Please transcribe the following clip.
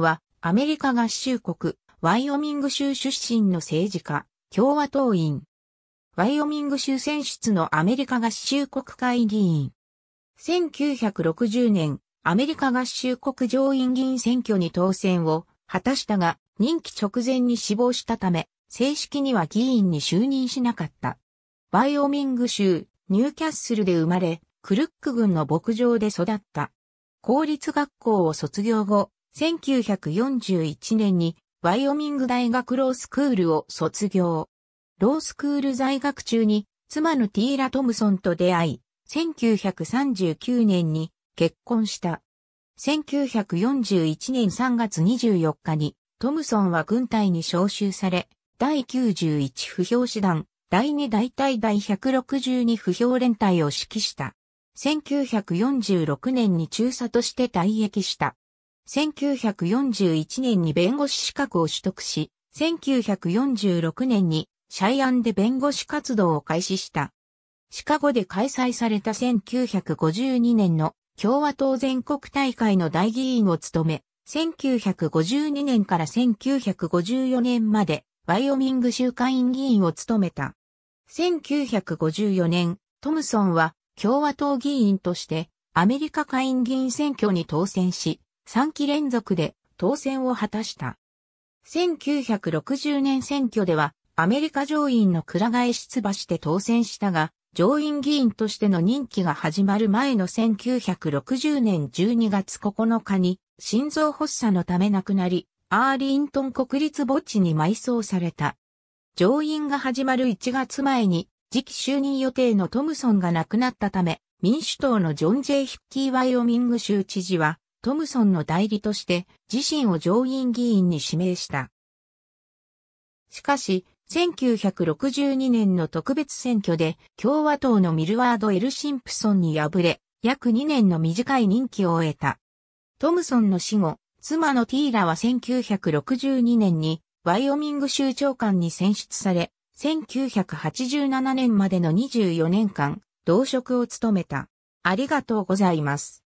は、アメリカ合衆国、ワイオミング州出身の政治家、共和党員。ワイオミング州選出のアメリカ合衆国会議員。1960年、アメリカ合衆国上院議員選挙に当選を果たしたが、任期直前に死亡したため、正式には議員に就任しなかった。ワイオミング州、ニューキャッスルで生まれ、クルック郡の牧場で育った。公立学校を卒業後、1941年にワイオミング大学ロースクールを卒業。ロースクール在学中に妻のティーラ・トムソンと出会い、1939年に結婚した。1941年3月24日にトムソンは軍隊に召集され、第91不評師団、第2大隊第162不評連隊を指揮した。1946年に中佐として退役した。1941年に弁護士資格を取得し、1946年にシャイアンで弁護士活動を開始した。シカゴで開催された1952年の共和党全国大会の大議員を務め、1952年から1954年までワイオミング州会員議員を務めた。1954年、トムソンは共和党議員としてアメリカ下院議員選挙に当選し、3期連続で当選を果たした。1960年選挙ではアメリカ上院の倉替出馬して当選したが、上院議員としての任期が始まる前の1960年12月9日に心臓発作のため亡くなり、アーリントン国立墓地に埋葬された。上院が始まる1月前に次期就任予定のトムソンが亡くなったため、民主党のジョン・ジェイ・ヒッキー・ワイオミング州知事は、トムソンの代理として自身を上院議員に指名した。しかし、1962年の特別選挙で共和党のミルワード・エル・シンプソンに敗れ、約2年の短い任期を終えた。トムソンの死後、妻のティーラは1962年にワイオミング州長官に選出され、1987年までの24年間、同職を務めた。ありがとうございます。